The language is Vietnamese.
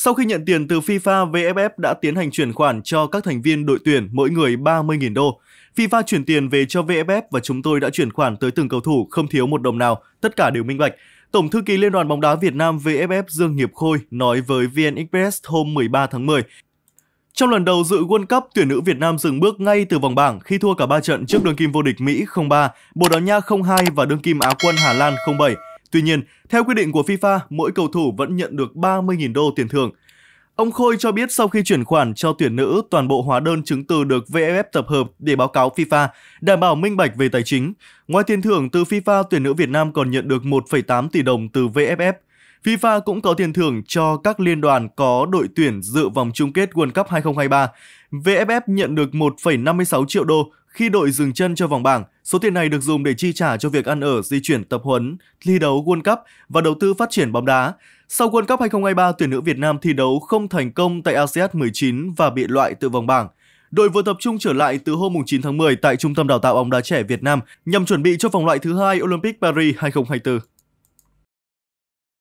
Sau khi nhận tiền từ FIFA, VFF đã tiến hành chuyển khoản cho các thành viên đội tuyển mỗi người 30.000 đô. FIFA chuyển tiền về cho VFF và chúng tôi đã chuyển khoản tới từng cầu thủ không thiếu một đồng nào, tất cả đều minh bạch. Tổng thư ký Liên đoàn bóng đá Việt Nam VFF Dương Nghiệp Khôi nói với VN Express hôm 13 tháng 10. Trong lần đầu dự World Cup, tuyển nữ Việt Nam dừng bước ngay từ vòng bảng khi thua cả 3 trận trước đương kim vô địch Mỹ 0-3, Bồ Đào Nha 0-2 và đương kim Á quân Hà Lan 0-7. Tuy nhiên, theo quy định của FIFA, mỗi cầu thủ vẫn nhận được 30.000 đô tiền thưởng. Ông Khôi cho biết sau khi chuyển khoản cho tuyển nữ, toàn bộ hóa đơn chứng từ được VFF tập hợp để báo cáo FIFA, đảm bảo minh bạch về tài chính. Ngoài tiền thưởng từ FIFA, tuyển nữ Việt Nam còn nhận được 1,8 tỷ đồng từ VFF. FIFA cũng có tiền thưởng cho các liên đoàn có đội tuyển dự vòng chung kết World Cup 2023. VFF nhận được 1,56 triệu đô khi đội dừng chân cho vòng bảng. Số tiền này được dùng để chi trả cho việc ăn ở, di chuyển, tập huấn, thi đấu World Cup và đầu tư phát triển bóng đá. Sau World Cup 2023, tuyển nữ Việt Nam thi đấu không thành công tại ASEAN 19 và bị loại từ vòng bảng. Đội vừa tập trung trở lại từ hôm 9 tháng 10 tại Trung tâm Đào tạo bóng đá trẻ Việt Nam nhằm chuẩn bị cho vòng loại thứ hai Olympic Paris 2024.